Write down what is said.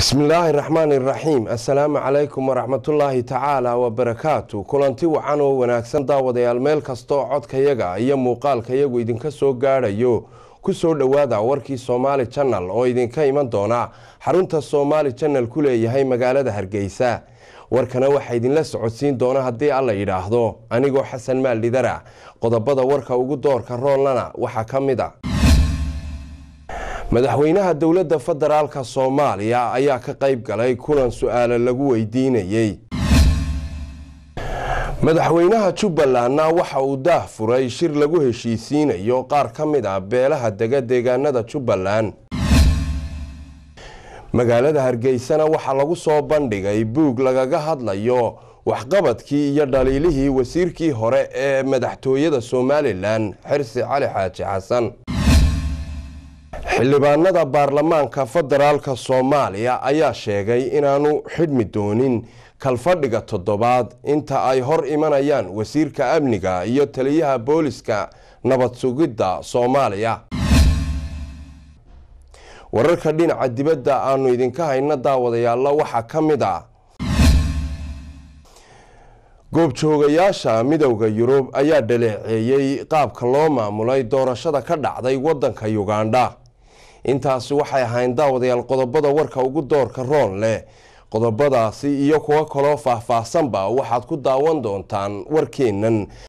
bismi illaahi raxmaan iraxiim assalaamu calaykum waraxmatullaahi tacaala wabarakaatu kulanti wacan oo wanaagsan daawadayaal meel kastaoo codkayaga iyo muuqaalkayagu idinka soo gaadhayo ku soo dhowaada warkii soomaali jannal oo idinka iman doona xarunta soomaali janal ku leeyahay magaalada hargeysa warkana waxaa idinla socodsiin doona haddii alla yidhaahdo anigoo xasan maaldidara qodobada warka ugu doorka roollana waxaa ka mid a madaxweynaha dowladda federaalka soomaaliya ayaa ka qayb galay kulan su'aala lagu weydiinayey madaxweynaha jubbalandna waxa uu daah furay shir lagu heshiisiinayo qaar ka mid ah beelaha dega deegaanada jubbaland magaalada hargeysana waxaa lagu soo bandhigay buug lagaga hadlayo waxqabadkii iyo dhaliilihii wasiirkii hore ee madaxtooyada somalilan xirsi cali xaaji xasan xildhibaanada baarlamaanka federaalka soomaaliya ayaa sheegay inaanu xidhmi doonin kalfadhiga toddobaad inta ay hor imanayaan wasiirka amniga iyo taliyaha booliska nabad soomaaliya wararka dhinaca dibadda aanu idinka hayna daawadayaalla waxaa ka mid ah goobjoogayaasha midowda yurub ayaa dhaleeceeyey qaabka loo maamulay doorashada ka dhacday waddanka uganda intaasi waxay ahayn daawadayaal qodobada warka ugu doorka roon leh qodobadaasi iyo kuwo kaloo faahfaahsanba waxaad ku daawan doontaan warkeennan